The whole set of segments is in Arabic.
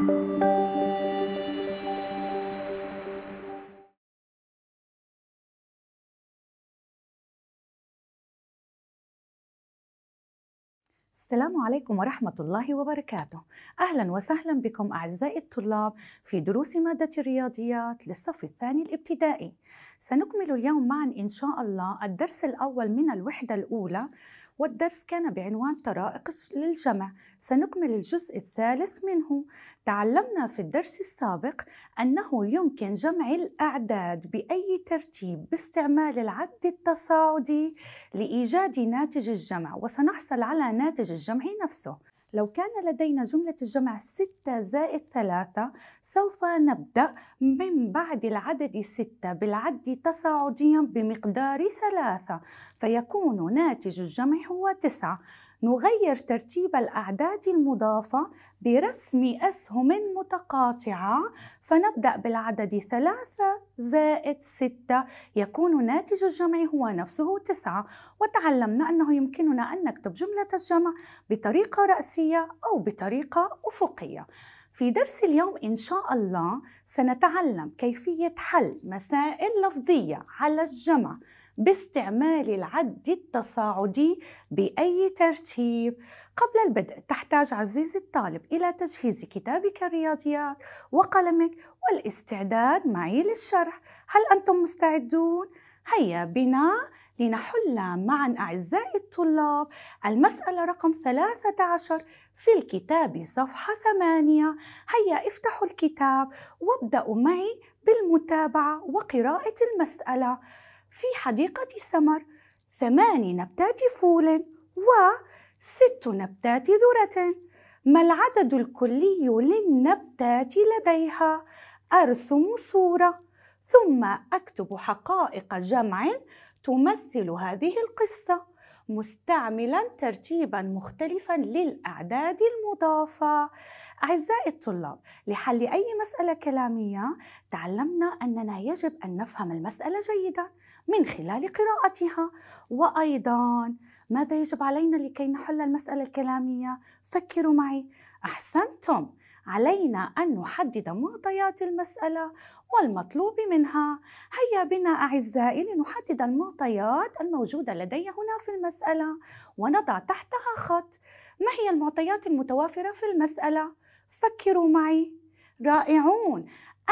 السلام عليكم ورحمة الله وبركاته أهلا وسهلا بكم أعزائي الطلاب في دروس مادة الرياضيات للصف الثاني الابتدائي سنكمل اليوم معا إن شاء الله الدرس الأول من الوحدة الأولى والدرس كان بعنوان طرائق للجمع سنكمل الجزء الثالث منه تعلمنا في الدرس السابق أنه يمكن جمع الأعداد بأي ترتيب باستعمال العد التصاعدي لإيجاد ناتج الجمع وسنحصل على ناتج الجمع نفسه لو كان لدينا جملة الجمع 6 زائد 3 سوف نبدأ من بعد العدد 6 بالعد تصاعديا بمقدار 3 فيكون ناتج الجمع هو 9 نغير ترتيب الأعداد المضافة برسم أسهم متقاطعة فنبدأ بالعدد ثلاثة زائد ستة يكون ناتج الجمع هو نفسه تسعة وتعلمنا أنه يمكننا أن نكتب جملة الجمع بطريقة رأسية أو بطريقة أفقية في درس اليوم إن شاء الله سنتعلم كيفية حل مسائل لفظية على الجمع باستعمال العد التصاعدي بأي ترتيب قبل البدء تحتاج عزيزي الطالب إلى تجهيز كتابك الرياضيات وقلمك والاستعداد معي للشرح هل أنتم مستعدون؟ هيا بنا لنحل معا أعزائي الطلاب المسألة رقم 13 في الكتاب صفحة 8 هيا افتحوا الكتاب وابدأوا معي بالمتابعة وقراءة المسألة في حديقة سمر ثمان نبتات فول وست نبتات ذرة ما العدد الكلي للنبتات لديها؟ أرسم صورة ثم أكتب حقائق جمع تمثل هذه القصة مستعملا ترتيبا مختلفا للأعداد المضافة أعزائي الطلاب لحل أي مسألة كلامية تعلمنا أننا يجب أن نفهم المسألة جيدا من خلال قراءتها وأيضا ماذا يجب علينا لكي نحل المسألة الكلامية؟ فكروا معي أحسنتم علينا أن نحدد معطيات المسألة والمطلوب منها هيا بنا أعزائي لنحدد المعطيات الموجودة لدي هنا في المسألة ونضع تحتها خط ما هي المعطيات المتوافرة في المسألة؟ فكروا معي رائعون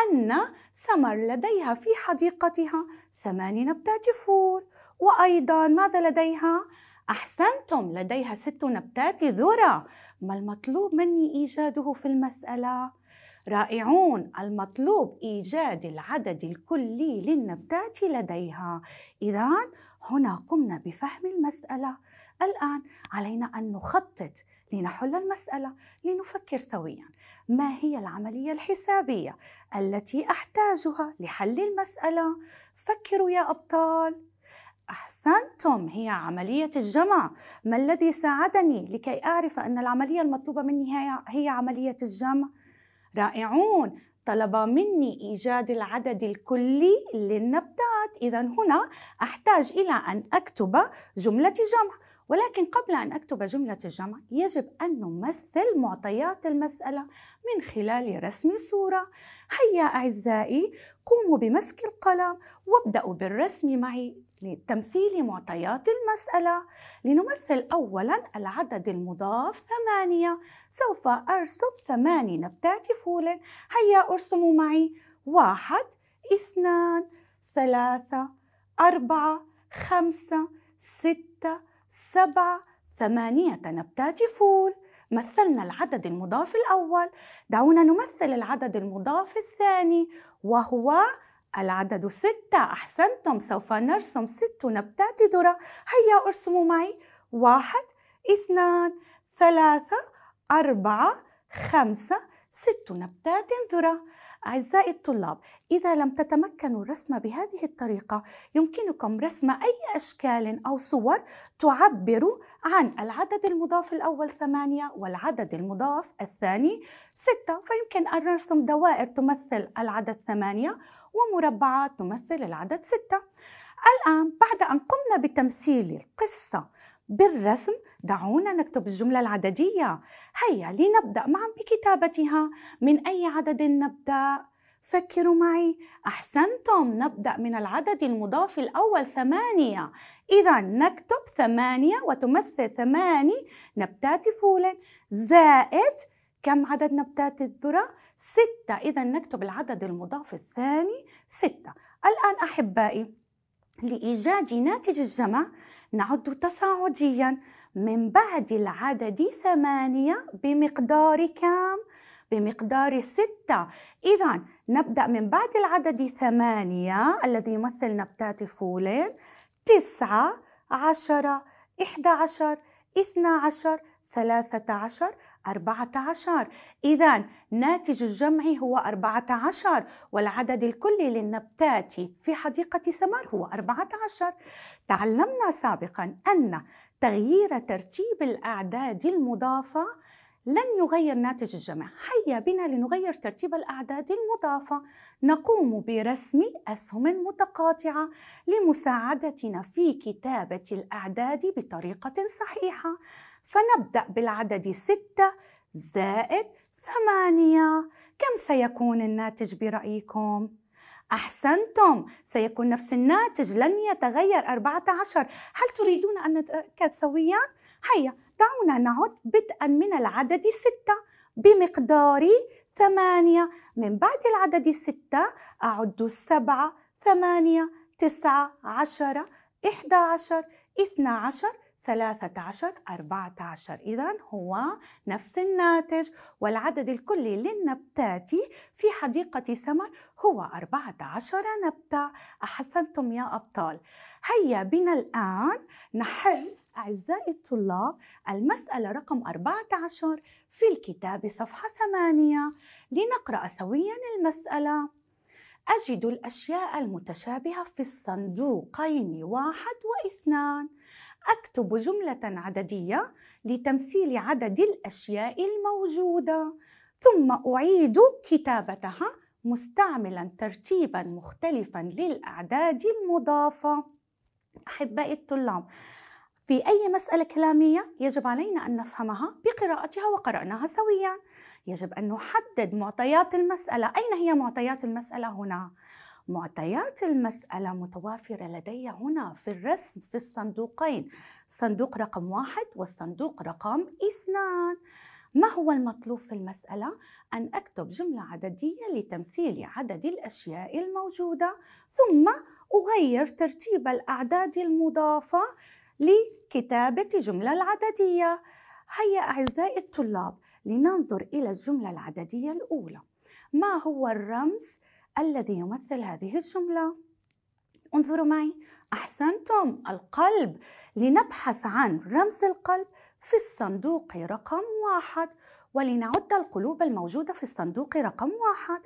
أن سمر لديها في حديقتها ثمان نبتات فول وأيضا ماذا لديها؟ أحسنتم لديها ست نبتات ذرة ما المطلوب مني إيجاده في المسألة؟ رائعون المطلوب إيجاد العدد الكلي للنبتات لديها إذا هنا قمنا بفهم المسألة الآن علينا أن نخطط لنحل المسألة لنفكر سويا ما هي العملية الحسابية التي أحتاجها لحل المسألة فكروا يا أبطال أحسنتم هي عملية الجمع ما الذي ساعدني لكي أعرف أن العملية المطلوبة مني هي عملية الجمع رائعون طلب مني إيجاد العدد الكلي للنبتات إذا هنا أحتاج إلى أن أكتب جملة جمع ولكن قبل أن أكتب جملة الجمع يجب أن نمثل معطيات المسألة من خلال رسم صورة هيا أعزائي قوموا بمسك القلم وابدأوا بالرسم معي لتمثيل معطيات المسألة لنمثل أولا العدد المضاف ثمانية سوف أرسم ثماني نبتات فول هيا أرسموا معي واحد اثنان ثلاثة أربعة خمسة ستة سبعة ثمانية نبتات فول مثلنا العدد المضاف الأول دعونا نمثل العدد المضاف الثاني وهو العدد ستة أحسنتم سوف نرسم ست نبتات ذرة هيا ارسموا معي واحد اثنان ثلاثة أربعة خمسة ست نبتات ذرة أعزائي الطلاب إذا لم تتمكنوا الرسم بهذه الطريقة يمكنكم رسم أي أشكال أو صور تعبر عن العدد المضاف الأول ثمانية والعدد المضاف الثاني ستة فيمكن أن نرسم دوائر تمثل العدد ثمانية ومربعات تمثل العدد ستة الآن بعد أن قمنا بتمثيل القصة بالرسم دعونا نكتب الجملة العددية هيا لنبدأ معا بكتابتها من أي عدد نبدأ؟ فكروا معي أحسنتم نبدأ من العدد المضاف الأول ثمانية إذا نكتب ثمانية وتمثل ثماني نبتات فول زائد كم عدد نبتات الذرة؟ ستة إذا نكتب العدد المضاف الثاني ستة الآن أحبائي لإيجاد ناتج الجمع نعد تصاعديا من بعد العدد ثمانية بمقدار كام؟ بمقدار ستة إذا نبدأ من بعد العدد ثمانية الذي يمثل نبتات فولين تسعة عشرة إحدى عشر إثنى عشر ثلاثة عشر 14 إذا ناتج الجمع هو 14 والعدد الكلي للنبتات في حديقة سمر هو 14 تعلمنا سابقا أن تغيير ترتيب الأعداد المضافة لن يغير ناتج الجمع هيا بنا لنغير ترتيب الأعداد المضافة نقوم برسم أسهم متقاطعة لمساعدتنا في كتابة الأعداد بطريقة صحيحة فنبدأ بالعدد ستة زائد ثمانية كم سيكون الناتج برأيكم؟ أحسنتم سيكون نفس الناتج لن يتغير أربعة عشر هل تريدون أن نتأكد سويا؟ هيا دعونا نعد بدءا من العدد ستة بمقدار ثمانية من بعد العدد ستة أعد سبعة ثمانية تسعة عشرة إحدى عشر إثنى عشر ثلاثة عشر أربعة عشر إذا هو نفس الناتج والعدد الكلي للنبتات في حديقة سمر هو أربعة عشر نبتة أحسنتم يا أبطال هيا بنا الآن نحل أعزائي الطلاب المسألة رقم 14 في الكتاب صفحة 8 لنقرأ سويا المسألة أجد الأشياء المتشابهة في الصندوقين واحد واثنان أكتب جملة عددية لتمثيل عدد الأشياء الموجودة ثم أعيد كتابتها مستعملا ترتيبا مختلفا للأعداد المضافة أحبائي الطلاب في أي مسألة كلامية يجب علينا أن نفهمها بقراءتها وقرأناها سويا يجب أن نحدد معطيات المسألة أين هي معطيات المسألة هنا؟ معطيات المسألة متوافرة لدي هنا في الرسم في الصندوقين صندوق رقم واحد والصندوق رقم اثنان ما هو المطلوب في المسألة؟ أن أكتب جملة عددية لتمثيل عدد الأشياء الموجودة ثم أغير ترتيب الأعداد المضافة لكتابة جملة العددية هيا أعزائي الطلاب لننظر إلى الجملة العددية الأولى ما هو الرمز الذي يمثل هذه الجملة انظروا معي أحسنتم القلب لنبحث عن رمز القلب في الصندوق رقم واحد ولنعد القلوب الموجودة في الصندوق رقم واحد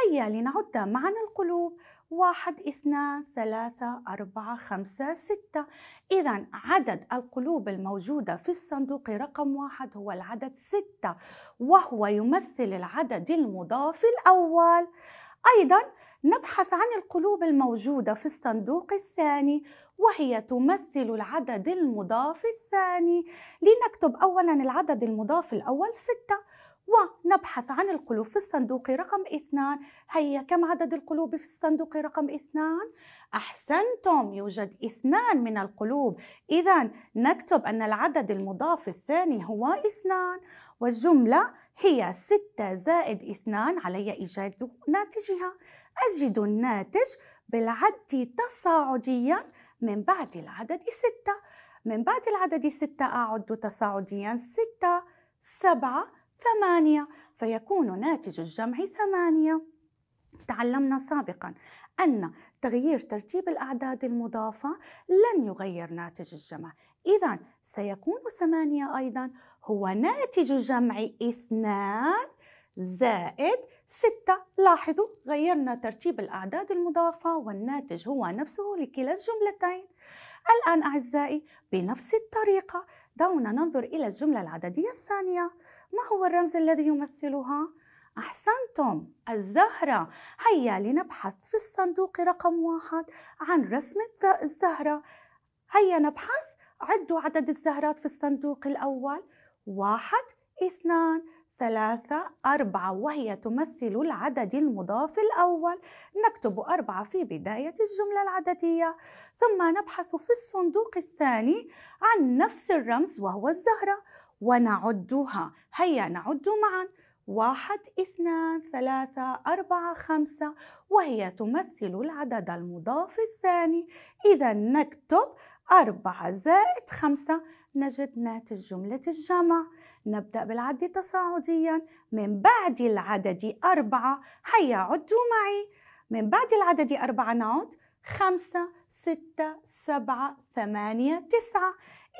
هيا لنعد معا القلوب واحد اثنان ثلاثة أربعة خمسة ستة إذا عدد القلوب الموجودة في الصندوق رقم واحد هو العدد ستة وهو يمثل العدد المضاف الأول أيضا نبحث عن القلوب الموجودة في الصندوق الثاني وهي تمثل العدد المضاف الثاني لنكتب أولا العدد المضاف الأول ستة ونبحث عن القلوب في الصندوق رقم اثنان هيا كم عدد القلوب في الصندوق رقم اثنان؟ أحسنتم يوجد اثنان من القلوب إذا نكتب أن العدد المضاف الثاني هو اثنان والجملة هي 6 زائد 2 علي إيجاد ناتجها أجد الناتج بالعد تصاعديا من بعد العدد 6 من بعد العدد 6 أعد تصاعديا 6 7 8 فيكون ناتج الجمع 8 تعلمنا سابقا أن تغيير ترتيب الأعداد المضافة لن يغير ناتج الجمع إذا سيكون ثمانية أيضا هو ناتج جمع اثنان زائد ستة لاحظوا غيرنا ترتيب الأعداد المضافة والناتج هو نفسه لكلا الجملتين الآن أعزائي بنفس الطريقة دعونا ننظر إلى الجملة العددية الثانية ما هو الرمز الذي يمثلها؟ أحسنتم الزهرة هيا لنبحث في الصندوق رقم واحد عن رسم الزهرة هيا نبحث عدوا عدد الزهرات في الصندوق الأول واحد اثنان ثلاثة أربعة وهي تمثل العدد المضاف الأول نكتب أربعة في بداية الجملة العددية ثم نبحث في الصندوق الثاني عن نفس الرمز وهو الزهرة ونعدها هيا نعد معا واحد اثنان ثلاثة أربعة خمسة وهي تمثل العدد المضاف الثاني إذا نكتب أربعة زائد خمسة نجد ناتج جملة الجمع نبدأ بالعد تصاعديا من بعد العدد أربعة هيا عدوا معي من بعد العدد أربعة نعد خمسة ستة سبعة ثمانية تسعة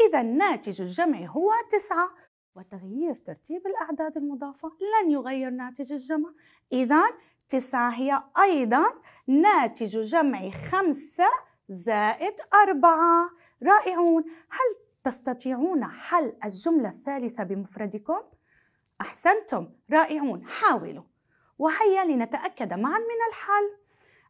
إذا ناتج الجمع هو تسعة وتغيير ترتيب الأعداد المضافة لن يغير ناتج الجمع إذا تسعة هي أيضا ناتج جمع خمسة زائد أربعة رائعون هل تستطيعون حل الجملة الثالثة بمفردكم؟ أحسنتم رائعون حاولوا وهيا لنتأكد معا من الحل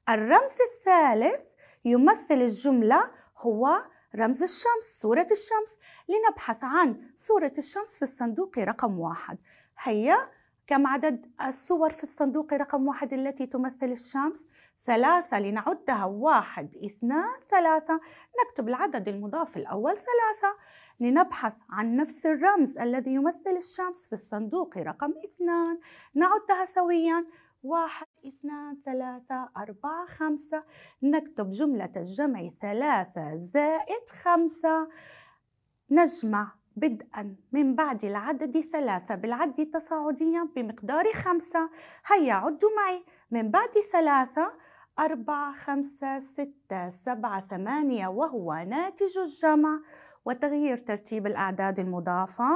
الرمز الثالث يمثل الجملة هو رمز الشمس صورة الشمس لنبحث عن صورة الشمس في الصندوق رقم واحد هيا كم عدد الصور في الصندوق رقم واحد التي تمثل الشمس؟ ثلاثة لنعدها واحد اثنان ثلاثة نكتب العدد المضاف الأول ثلاثة لنبحث عن نفس الرمز الذي يمثل الشمس في الصندوق رقم اثنان نعدها سوياً واحد اثنان ثلاثة أربعة خمسة نكتب جملة الجمع ثلاثة زائد خمسة نجمع بدءا من بعد العدد ثلاثة بالعد تصاعديا بمقدار خمسة هيا عدوا معي من بعد ثلاثة أربعة خمسة ستة سبعة ثمانية وهو ناتج الجمع وتغيير ترتيب الأعداد المضافة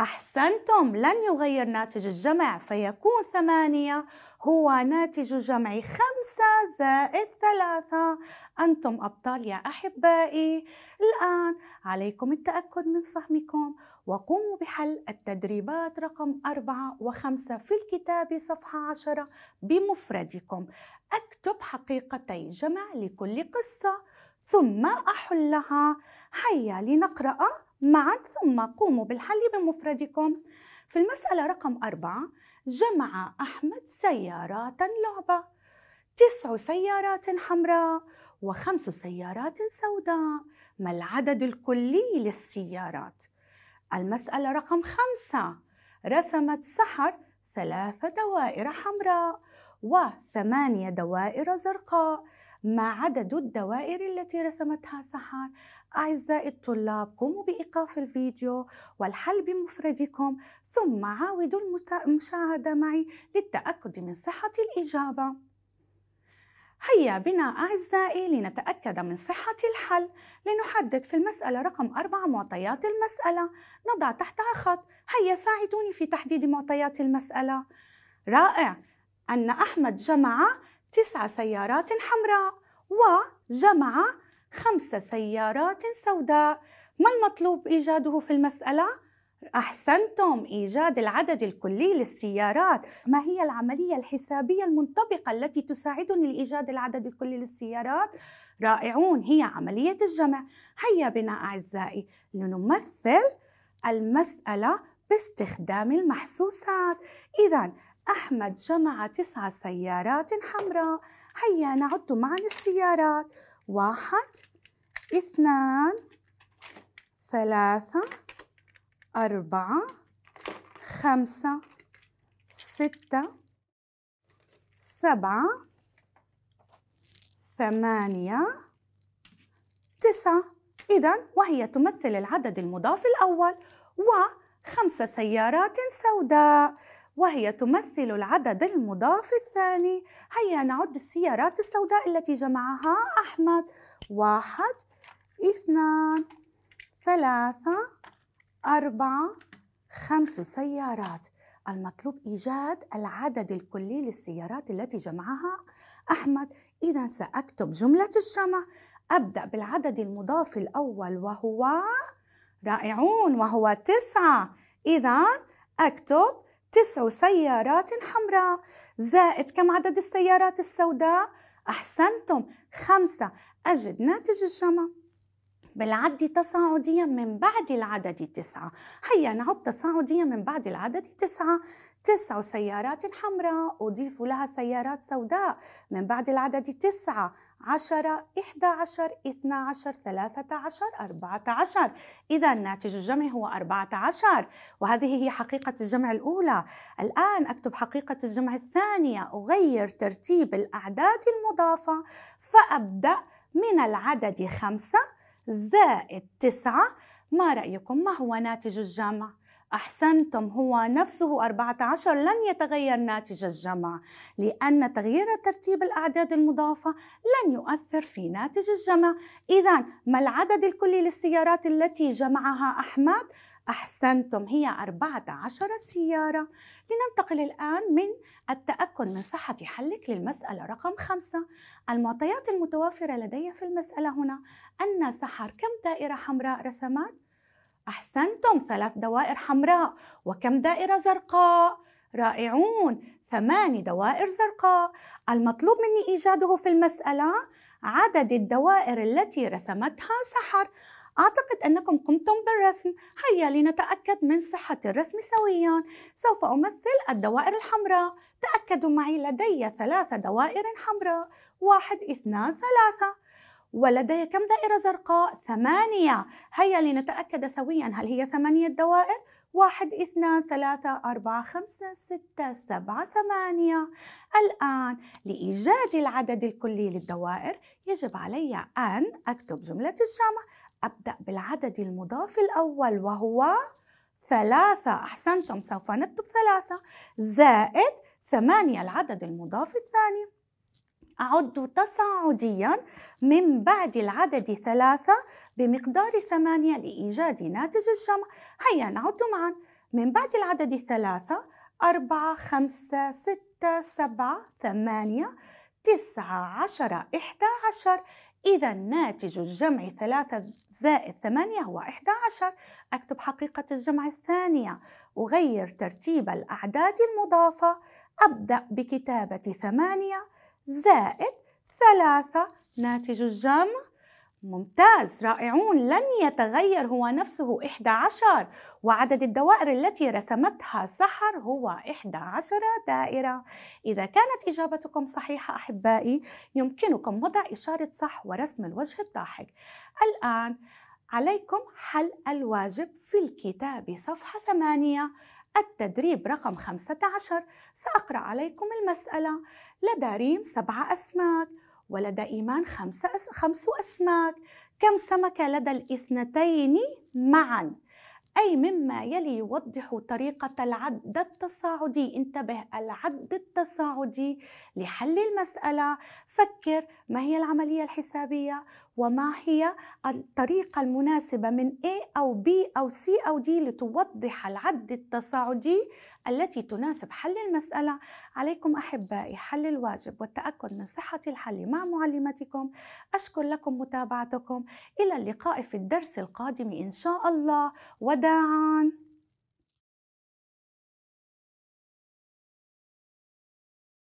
أحسنتم لن يغير ناتج الجمع فيكون ثمانية هو ناتج جمع خمسة زائد ثلاثة أنتم أبطال يا أحبائي الآن عليكم التأكد من فهمكم وقوموا بحل التدريبات رقم أربعة وخمسة في الكتاب صفحة عشرة بمفردكم أكتب حقيقتي جمع لكل قصة ثم أحلها هيا لنقرأ معا ثم قوموا بالحل بمفردكم في المسألة رقم أربعة جمع أحمد سيارات لعبة تسع سيارات حمراء وخمس سيارات سوداء ما العدد الكلي للسيارات؟ المسألة رقم خمسة رسمت سحر ثلاث دوائر حمراء وثمانية دوائر زرقاء ما عدد الدوائر التي رسمتها سحر أعزائي الطلاب قوموا بإيقاف الفيديو والحل بمفردكم ثم عاودوا المشاهدة معي للتأكد من صحة الإجابة هيا بنا أعزائي لنتأكد من صحة الحل لنحدد في المسألة رقم أربع معطيات المسألة نضع تحتها خط هيا ساعدوني في تحديد معطيات المسألة رائع أن أحمد جمع تسع سيارات حمراء وجمع خمس سيارات سوداء ما المطلوب إيجاده في المسألة؟ أحسنتم إيجاد العدد الكلي للسيارات ما هي العملية الحسابية المنطبقة التي تساعدني لإيجاد العدد الكلي للسيارات؟ رائعون هي عملية الجمع هيا بنا أعزائي لنمثل المسألة باستخدام المحسوسات إذا أحمد جمع تسع سيارات حمراء هيا نعد معا السيارات واحد اثنان ثلاثة أربعة خمسة ستة سبعة ثمانية تسعة إذا وهي تمثل العدد المضاف الأول وخمس سيارات سوداء وهي تمثل العدد المضاف الثاني هيا نعد السيارات السوداء التي جمعها أحمد واحد اثنان ثلاثة أربعة خمس سيارات المطلوب إيجاد العدد الكلي للسيارات التي جمعها أحمد إذا سأكتب جملة الجمع أبدأ بالعدد المضاف الأول وهو رائعون وهو تسعة إذا أكتب تسع سيارات حمراء زائد كم عدد السيارات السوداء أحسنتم خمسة أجد ناتج الجمع بالعد تصاعديا من بعد العدد تسعة هيا نعد تصاعديا من بعد العدد تسعة تسع سيارات حمراء أضيف لها سيارات سوداء من بعد العدد تسعة عشرة إحدى عشر إثنى عشر ثلاثة عشر أربعة عشر إذا ناتج الجمع هو أربعة عشر وهذه هي حقيقة الجمع الأولى الآن أكتب حقيقة الجمع الثانية أغير ترتيب الأعداد المضافة فأبدأ من العدد خمسة زائد تسعة ما رأيكم ما هو ناتج الجمع؟ أحسنتم هو نفسه 14 لن يتغير ناتج الجمع لأن تغيير ترتيب الأعداد المضافة لن يؤثر في ناتج الجمع إذا ما العدد الكلي للسيارات التي جمعها أحمد؟ أحسنتم هي 14 سيارة لننتقل الآن من التأكد من صحة حلك للمسألة رقم 5 المعطيات المتوافرة لدي في المسألة هنا أن سحر كم دائرة حمراء رسمت؟ أحسنتم ثلاث دوائر حمراء وكم دائرة زرقاء؟ رائعون ثماني دوائر زرقاء المطلوب مني إيجاده في المسألة عدد الدوائر التي رسمتها سحر أعتقد أنكم قمتم بالرسم هيا لنتأكد من صحة الرسم سويا سوف أمثل الدوائر الحمراء تأكدوا معي لدي ثلاثة دوائر حمراء واحد اثنان ثلاثة ولدي كم دائرة زرقاء؟ ثمانية هيا لنتأكد سويا هل هي ثمانية دوائر؟ واحد اثنان ثلاثة أربعة خمسة ستة سبعة ثمانية الآن لإيجاد العدد الكلي للدوائر يجب علي أن أكتب جملة الجمع أبدأ بالعدد المضاف الأول وهو ثلاثة أحسنتم سوف نكتب ثلاثة زائد ثمانية العدد المضاف الثاني أعد تصاعديا من بعد العدد ثلاثة بمقدار ثمانية لإيجاد ناتج الجمع هيا نعد معا من بعد العدد ثلاثة أربعة خمسة ستة سبعة ثمانية تسعة عشرة إحدى عشر إذا ناتج الجمع ثلاثة زائد ثمانية هو إحدى عشر أكتب حقيقة الجمع الثانية أغير ترتيب الأعداد المضافة أبدأ بكتابة ثمانية زائد ثلاثة ناتج الجمع ممتاز رائعون لن يتغير هو نفسه 11 وعدد الدوائر التي رسمتها سحر هو 11 دائرة إذا كانت إجابتكم صحيحة أحبائي يمكنكم وضع إشارة صح ورسم الوجه الضاحك الآن عليكم حل الواجب في الكتاب صفحة 8 التدريب رقم 15 سأقرأ عليكم المسألة لدى ريم سبعة أسماك ولدى إيمان خمسة أس... خمس أسماك كم سمكة لدى الاثنتين معا؟ أي مما يلي يوضح طريقة العد التصاعدي انتبه العد التصاعدي لحل المسألة فكر ما هي العملية الحسابية وما هي الطريقة المناسبة من A أو B أو C أو D لتوضح العد التصاعدي التي تناسب حل المسألة عليكم أحبائي حل الواجب والتأكد من صحة الحل مع معلمتكم أشكر لكم متابعتكم إلى اللقاء في الدرس القادم إن شاء الله وداعاً